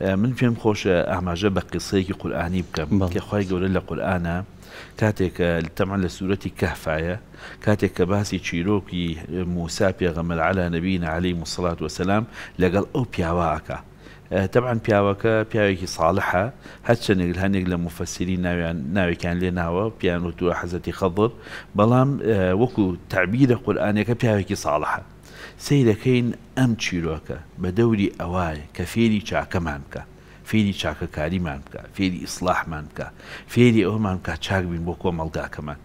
من فيم خوش أعمجة بقصة يقول أهني بكم كأخوي يقول لك القرآن آه، كاتك تمع آه، لسورة كهف آه، كاتك كباسي تشيروكي موسى بيغمل على نبينا عليه الصلاة والسلام لقال أو بيعواك طبعا بياوكا بياوكي صالحة هاتش نقل هنق لمفسرين ناوي, ناوي كان لنا بيانو تو حزتي خضر بلام وكو تعبير قرآنك بياوكي صالحة سیرەکەین ئەم چیرۆکە بە دەوری ئەوایە کە فێری چاکەمان بکە فێری چاکەکاریمان بکە فێری ئیسلاحمان بکە فێری ئەومان بکە چاک بین بۆ کۆمەڵگاکەمان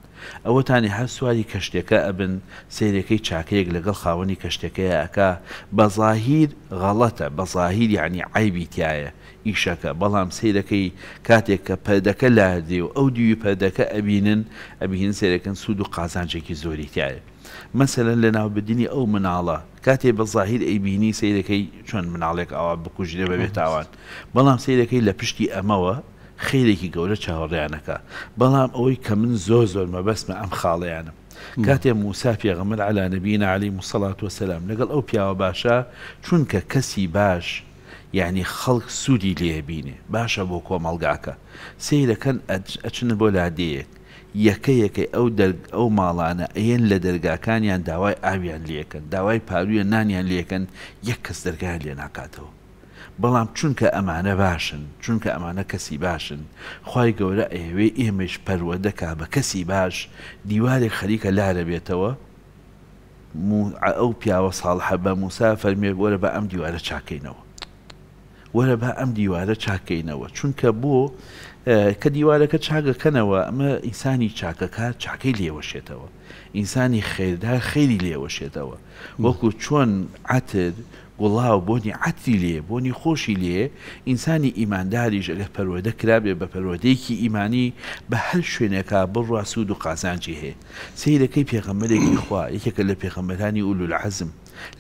ئەوەتانی هەر سواری کەشتێکە ئەبن سیرەکەی چاکەیەک لەگەڵ خاوەنی کەشتەکەیە ئەکا بەظاهیر غەڵەتە بەظاهیر یعنی عیبی تایە ئیشەکە بەڵام سیرەکەی کاتێک کە پەدەکە لادێ و ئەو دیوی پەدەکە ئەبینن ئەبین سیرەکەن سوود و قازانجێکی زۆری تایە مەسەلەن لە ناوبدنی ئەو مناڵە کاتێ بە زاهیر ئەیبینی سیرەکەی چۆن مناڵێک ئەوە بکوژێ بەبێت ئاوان بەڵام سیرەکەی لە پشتی ئەمەوە خیرێکی گەورە چاوەڕیانەکە بەڵام ئەوەی کە من زۆر زۆر مەبەستمە ئەم خاڵیانم کاتێ موسا پێغەمەر علا نەبیین علی مسەڵات وەسەسلام لەگەڵ ئەو پیاوە باشە چونکە کەسی باش یعنی خەڵک سوودی لێبینێ باشە بۆ کۆمەڵگاکە سیرەکەن ئەچنە بۆ لادەیەک یەکە یەکەی ئەو ئەو ماڵانە ئەیەن لە دەرگاکانیان داوای ئاویان لەکەن داوای پارویە نانیان لەکەن یەک کەس دەرگیان لێ ناکاتەوە بەڵام چونکە ئەمانە باشن چونکە ئەمانە کەسی باشن خی گەورە ئێوێ ئێمەش پەروەدەکا بە کەسی باش دیوارێک خەریکە لارە بێتەوە ئەو پیاوە ساڵحە بە موسا فەرمێ وەرە بە ئەم دیوارە چاکەینەوە وەرە بە ئەم دیوارە چاکەینەوە چونکە بۆ کە دیوارەکە چاگەکەنەوە ئەمە ئینسانی چاکەکە چاکەی لێوەشێتەوە ئینسانی خێردا خێری لێوەشێتەوە وەکو چۆن عتر گوڵاو بۆنی عتی لێ بۆنی خۆشی لێ ئینسانی ئیمانداریش ئەگە پەرۆدەکرا بێ بە پەرۆدەیەکی ئیمانی بە هەر شوێنێکا بڕوا سوود و قازانجی هەیە سیرەکەی پێغەمەرێکی خوا یەکێکە لە پێغەمەرانی ئولو العزم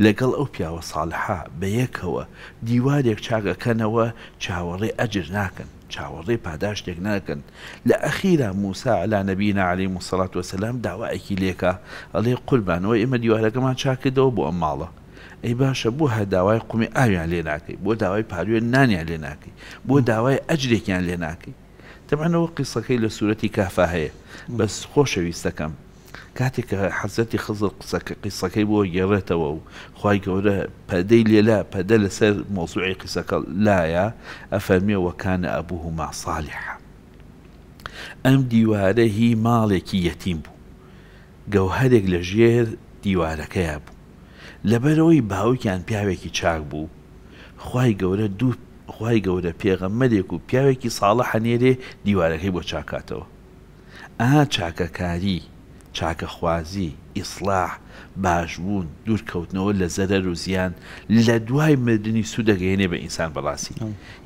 لەگەڵ ئەو پیاوە ساڵحا بە یەکەوە دیوارێک چاگەکەنەوە چاوەڕێ ئەجر ناکەن چاوەڕێ پاداشتێک ناکەن لە ئەخیرا موسا ئەلا نەبینا علی مسەڵات وەسەسلام داواەکی لێکە ئەڵێ قوربانەوە ئێمە دیوارەکەمان چاکردەوە بۆ ئەم ماڵە ئەی باشە بۆ هەداوای قومی ئاویان لێ ناکەی بۆ داوای پاروێن نانیان لێ ناکەی بۆ داوای ئەجرێکیان لێ ناکەی تەمانەوە قیسەکەی لە سوورەتی کافا هەیە بەس خۆشەویستەکەم کاتێک کە حەزەتی خزر قسەکە قیسەکەی بۆ گێڕێتەوە و خی گەورە پەدەی لێلا پەدە لەسەر مۆسوعی قیسەکە لایە ئەفەرمیەوەکانە ئەبوو و ماساالحە ئەم دیوارە هی ماڵێکی یەتیم بوو گەوهرێک لە ژێر دیوارەکەیە بوو لەبەرەوەی باوکیان پیاوێکی چاک بوو خی گەورە دوو خی گەورە پێغەممەدێک و پیاوێکی ساڵە حەنێرێ دیوارەکەی بۆ چاکاتەوە ئا چاکەکاری چاکەخوازی ئیسلاح باشبوون دوورکەوتنەوە لە زەرەر و زیان لە دوای مردنی سوودەگەێنێ بە ئینسان بەڵاستی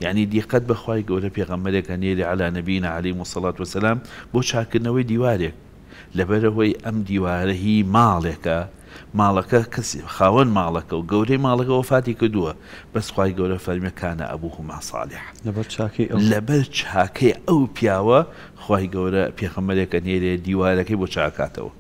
یعنی دیقەت بەخوای گەورە پێغەمەرێکە نێری علا نەبینە علی مسەڵات وسلام بۆ چاکردنەوەی دیوارێک لەبەرەوەی ئەم دیوارەهی ماڵێکە ماڵەکە کەسی خاوەن ماڵەکە و گەورەی ماڵەکە وفاتی کردووە بەس خی گەورە فەرمیەکانە ئەبوو ماساالح لەبەر چاکەی ئەو پیاوە خی گەورە پێخەمەرێکە نێرێ دیوارەکەی بۆ چاکاتەوە